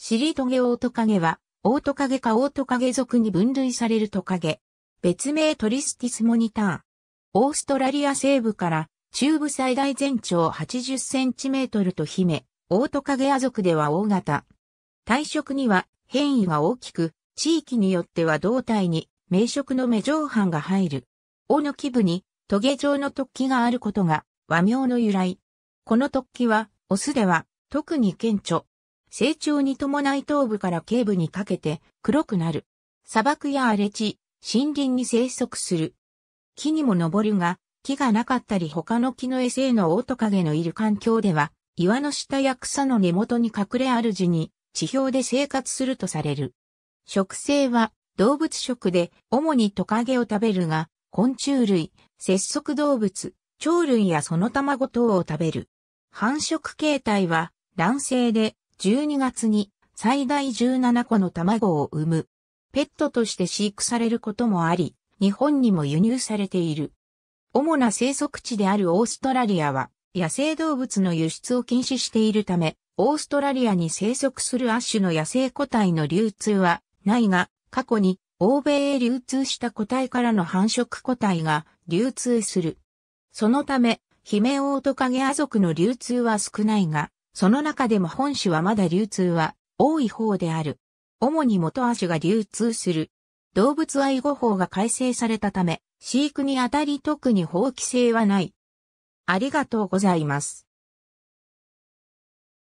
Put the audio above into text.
シリトゲオオトカゲは、オオトカゲかオオトカゲ属に分類されるトカゲ。別名トリスティスモニター。オーストラリア西部から中部最大全長80センチメートルと姫、オオトカゲア族では大型。体色には変異が大きく、地域によっては胴体に名色の目上半が入る。尾の基部にトゲ状の突起があることが和名の由来。この突起は、オスでは特に顕著。成長に伴い頭部から頸部にかけて黒くなる。砂漠や荒れ地、森林に生息する。木にも登るが、木がなかったり他の木の餌へのオオトカゲのいる環境では、岩の下や草の根元に隠れ主に地表で生活するとされる。植生は動物食で主にトカゲを食べるが、昆虫類、節足動物、鳥類やその卵等を食べる。繁殖形態は卵性で12月に最大17個の卵を産む。ペットとして飼育されることもあり、日本にも輸入されている。主な生息地であるオーストラリアは、野生動物の輸出を禁止しているため、オーストラリアに生息するアッシュの野生個体の流通はないが、過去に欧米へ流通した個体からの繁殖個体が流通する。そのため、ヒメオオトカゲア族の流通は少ないが、その中でも本種はまだ流通は多い方である。主に元亜種が流通する。動物愛護法が改正されたため、飼育にあたり特に法規制はない。ありがとうございます。